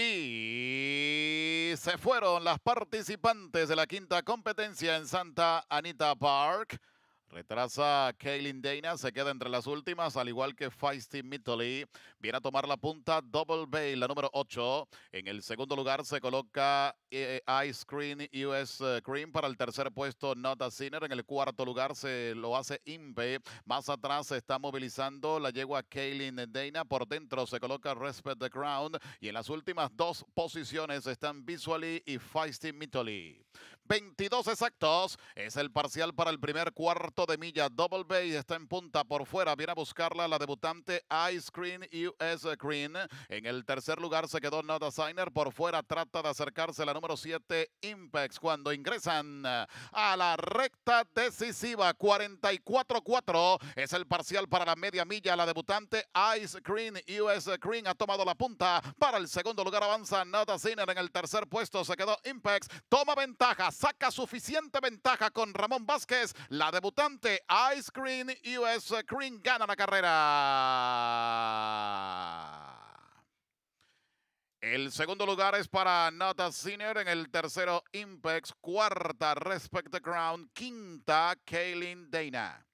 Y se fueron las participantes de la quinta competencia en Santa Anita Park. Retrasa Kaylin Dana, se queda entre las últimas, al igual que Feisty Mitoli. Viene a tomar la punta Double Bay, la número 8. En el segundo lugar se coloca eh, Ice Cream US eh, Cream. Para el tercer puesto, Nota Sinner. En el cuarto lugar se lo hace Imbe. Más atrás se está movilizando la yegua Kaylin Dana. Por dentro se coloca Respect the Ground. Y en las últimas dos posiciones están Visually y Feisty Mitoli. 22 exactos. Es el parcial para el primer cuarto de milla. Double Bay está en punta por fuera. Viene a buscarla la debutante Ice Cream US Green. En el tercer lugar se quedó Nada ziner Por fuera trata de acercarse la número 7 Impex. Cuando ingresan a la recta decisiva, 44-4 es el parcial para la media milla. La debutante Ice Cream US Green ha tomado la punta. Para el segundo lugar avanza Nada ziner En el tercer puesto se quedó Impex. Toma ventajas saca suficiente ventaja con Ramón Vázquez. La debutante Ice Cream, US Cream, gana la carrera. El segundo lugar es para Nota Senior En el tercero, Impex. Cuarta, Respect the Crown. Quinta, Kaylin Dana.